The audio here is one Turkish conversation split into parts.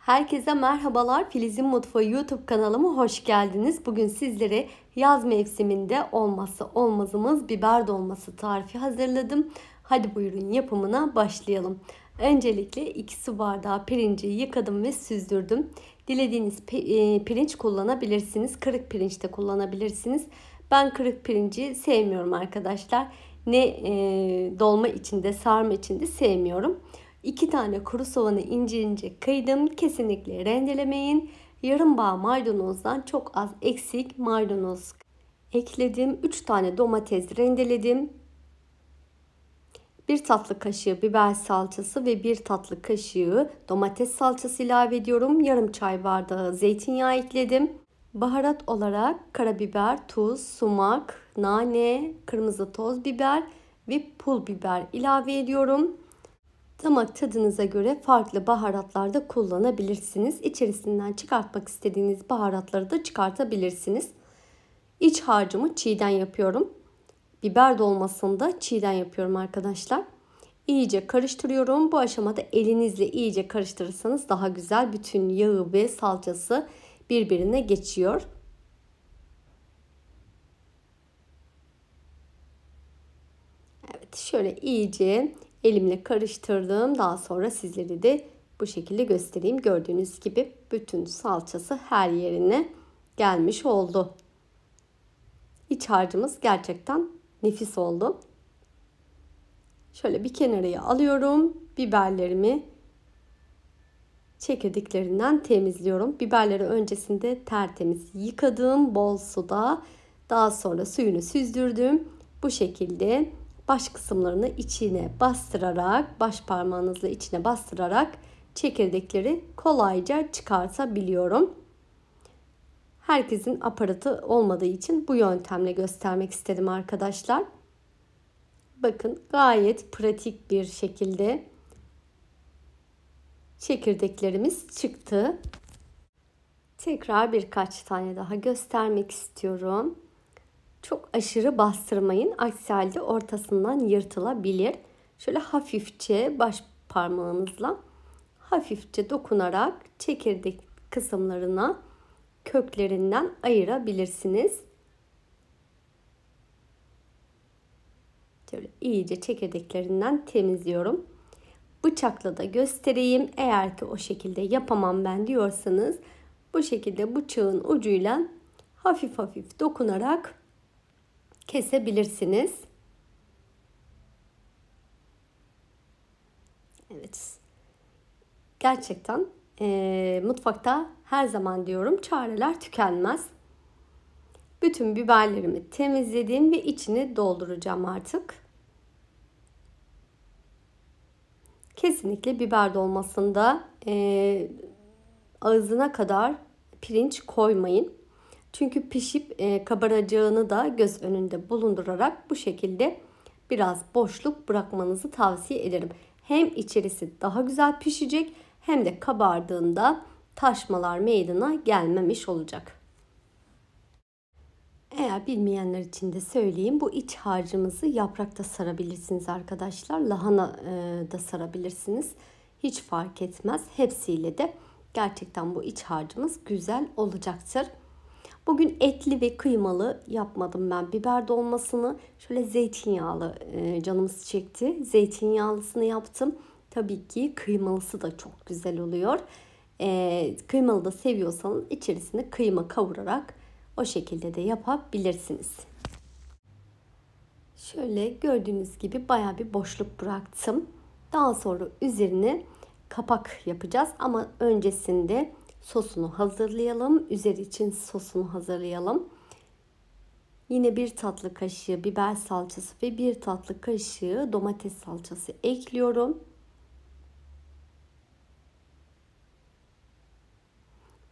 Herkese merhabalar. Filiz'in Mutfağı YouTube kanalıma hoş geldiniz. Bugün sizlere yaz mevsiminde olması olmazımız biber dolması tarifi hazırladım. Hadi buyurun yapımına başlayalım. Öncelikle 2 su bardağı pirinci yıkadım ve süzdürdüm. Dilediğiniz e, pirinç kullanabilirsiniz. Kırık pirinç de kullanabilirsiniz. Ben kırık pirinci sevmiyorum arkadaşlar. Ne e, dolma içinde sarma içinde sevmiyorum. 2 tane kuru soğanı ince ince kıydım. Kesinlikle rendelemeyin. Yarım bağ maydanozdan çok az eksik maydanoz ekledim. 3 tane domates rendeledim. 1 tatlı kaşığı biber salçası ve 1 tatlı kaşığı domates salçası ilave ediyorum. Yarım çay bardağı zeytinyağı ekledim. Baharat olarak karabiber, tuz, sumak, nane, kırmızı toz biber ve pul biber ilave ediyorum damak tadınıza göre farklı baharatlarda kullanabilirsiniz. İçerisinden çıkartmak istediğiniz baharatları da çıkartabilirsiniz. İç harcımı çiğden yapıyorum. Biber dolmasını da çiğden yapıyorum arkadaşlar. İyice karıştırıyorum. Bu aşamada elinizle iyice karıştırırsanız daha güzel bütün yağı ve salçası birbirine geçiyor. Evet şöyle iyice elimle karıştırdım. Daha sonra sizlere de bu şekilde göstereyim. Gördüğünüz gibi bütün salçası her yerine gelmiş oldu. İç harcımız gerçekten nefis oldu. Şöyle bir kenarıya alıyorum. Biberlerimi çekirdeklerinden temizliyorum. Biberleri öncesinde tertemiz yıkadım bol suda. Daha sonra suyunu süzdürdüm. Bu şekilde baş kısımlarını içine bastırarak, baş parmağınızla içine bastırarak çekirdekleri kolayca çıkartabiliyorum. Herkesin aparatı olmadığı için bu yöntemle göstermek istedim arkadaşlar. Bakın gayet pratik bir şekilde çekirdeklerimiz çıktı. Tekrar birkaç tane daha göstermek istiyorum. Çok aşırı bastırmayın. Aksi halde ortasından yırtılabilir. Şöyle hafifçe baş parmağınızla hafifçe dokunarak çekirdek kısımlarına köklerinden ayırabilirsiniz. Şöyle iyice çekirdeklerinden temizliyorum. Bıçakla da göstereyim. Eğer ki o şekilde yapamam ben diyorsanız bu şekilde bıçağın ucuyla hafif hafif dokunarak kesebilirsiniz. Evet. Gerçekten e, mutfakta her zaman diyorum çareler tükenmez. Bütün biberlerimi temizledim ve içini dolduracağım artık. Kesinlikle biber dolmasında e, ağzına kadar pirinç koymayın. Çünkü pişip e, kabaracağını da göz önünde bulundurarak bu şekilde biraz boşluk bırakmanızı tavsiye ederim. Hem içerisi daha güzel pişecek hem de kabardığında taşmalar meydana gelmemiş olacak. Eğer bilmeyenler için de söyleyeyim bu iç harcımızı yaprakta sarabilirsiniz arkadaşlar. Lahana e, da sarabilirsiniz. Hiç fark etmez. Hepsiyle de gerçekten bu iç harcımız güzel olacaktır. Bugün etli ve kıymalı yapmadım ben biber dolmasını. Şöyle zeytinyağlı e, canımız çekti. Zeytinyağlısını yaptım. Tabii ki kıymalısı da çok güzel oluyor. E, kıymalı da seviyorsanız içerisine kıyma kavurarak o şekilde de yapabilirsiniz. Şöyle gördüğünüz gibi baya bir boşluk bıraktım. Daha sonra üzerine kapak yapacağız ama öncesinde sosunu hazırlayalım. Üzeri için sosunu hazırlayalım. Yine bir tatlı kaşığı biber salçası ve bir tatlı kaşığı domates salçası ekliyorum.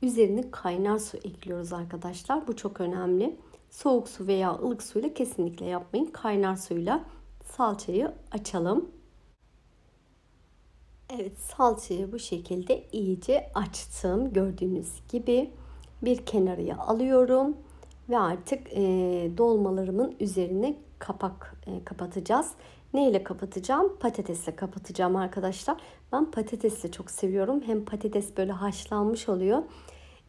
Üzerine kaynar su ekliyoruz arkadaşlar. Bu çok önemli. Soğuk su veya ılık suyla kesinlikle yapmayın. Kaynar suyla salçayı açalım. Evet salçayı bu şekilde iyice açtım. Gördüğünüz gibi bir kenarıya alıyorum. Ve artık e, dolmalarımın üzerine kapak e, kapatacağız. Ne ile kapatacağım? Patatesle kapatacağım arkadaşlar. Ben patatesle çok seviyorum. Hem patates böyle haşlanmış oluyor.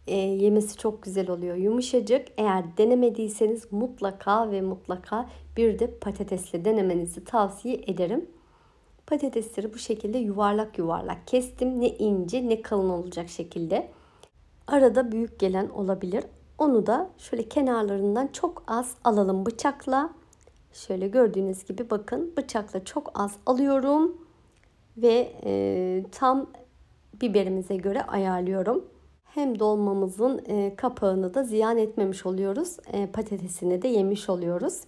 E, yemesi çok güzel oluyor. Yumuşacık. Eğer denemediyseniz mutlaka ve mutlaka bir de patatesle denemenizi tavsiye ederim. Patatesleri bu şekilde yuvarlak yuvarlak kestim. Ne ince ne kalın olacak şekilde. Arada büyük gelen olabilir. Onu da şöyle kenarlarından çok az alalım bıçakla. Şöyle gördüğünüz gibi bakın bıçakla çok az alıyorum. Ve e, tam biberimize göre ayarlıyorum. Hem dolmamızın e, kapağını da ziyan etmemiş oluyoruz. E, patatesini de yemiş oluyoruz.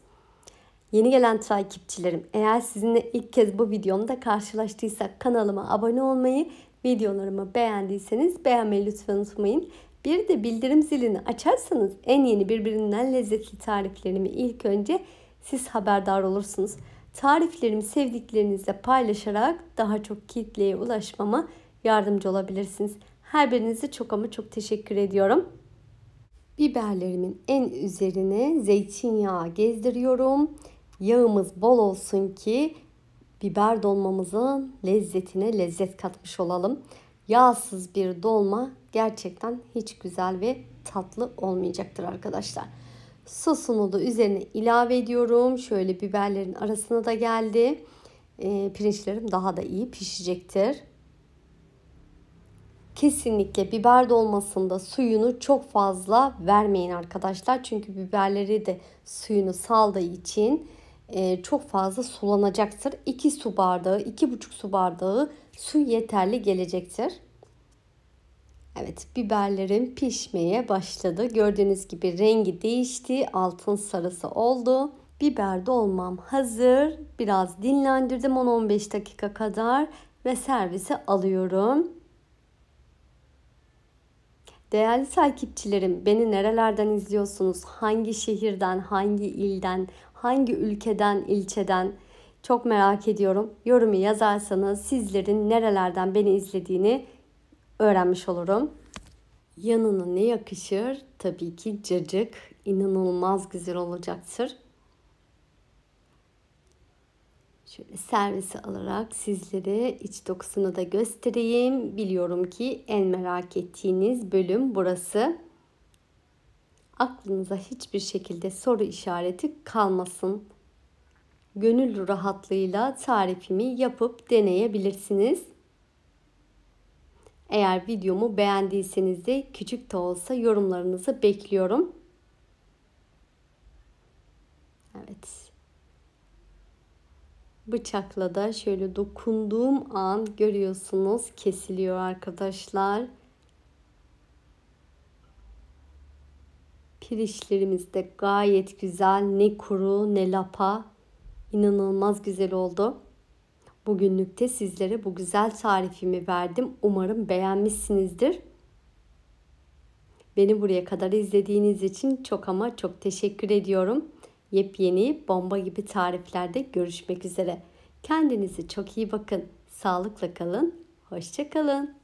Yeni gelen takipçilerim eğer sizinle ilk kez bu videomda karşılaştıysak kanalıma abone olmayı, videolarımı beğendiyseniz beğenmeyi lütfen unutmayın. Bir de bildirim zilini açarsanız en yeni birbirinden lezzetli tariflerimi ilk önce siz haberdar olursunuz. Tariflerimi sevdiklerinizle paylaşarak daha çok kitleye ulaşmama yardımcı olabilirsiniz. Her birinize çok ama çok teşekkür ediyorum. Biberlerimin en üzerine zeytinyağı gezdiriyorum Yağımız bol olsun ki biber dolmamızın lezzetine lezzet katmış olalım. Yağsız bir dolma gerçekten hiç güzel ve tatlı olmayacaktır arkadaşlar. Sosunu da üzerine ilave ediyorum. Şöyle biberlerin arasına da geldi. E, pirinçlerim daha da iyi pişecektir. Kesinlikle biber dolmasında suyunu çok fazla vermeyin arkadaşlar. Çünkü biberleri de suyunu saldığı için e, çok fazla sulanacaktır. 2 su bardağı, 2,5 su bardağı su yeterli gelecektir. Evet biberlerim pişmeye başladı. Gördüğünüz gibi rengi değişti. Altın sarısı oldu. Biber dolmam hazır. Biraz dinlendirdim 10-15 dakika kadar ve servise alıyorum. Değerli takipçilerim, beni nerelerden izliyorsunuz? Hangi şehirden, hangi ilden, hangi ülkeden, ilçeden? Çok merak ediyorum. Yorumu yazarsanız sizlerin nerelerden beni izlediğini öğrenmiş olurum. Yanına ne yakışır? Tabii ki cacık. İnanılmaz güzel olacaktır. Şöyle servisi alarak sizlere iç dokusunu da göstereyim. Biliyorum ki en merak ettiğiniz bölüm burası. Aklınıza hiçbir şekilde soru işareti kalmasın. Gönül rahatlığıyla tarifimi yapıp deneyebilirsiniz. Eğer videomu beğendiyseniz de küçük de olsa yorumlarınızı bekliyorum. Evet bıçakla da şöyle dokunduğum an görüyorsunuz kesiliyor arkadaşlar. Kirişlerimiz de gayet güzel. Ne kuru ne lapa. İnanılmaz güzel oldu. bugünlükte sizlere bu güzel tarifimi verdim. Umarım beğenmişsinizdir. Beni buraya kadar izlediğiniz için çok ama çok teşekkür ediyorum yepyeni bomba gibi tariflerde görüşmek üzere. Kendinize çok iyi bakın. Sağlıkla kalın. Hoşçakalın.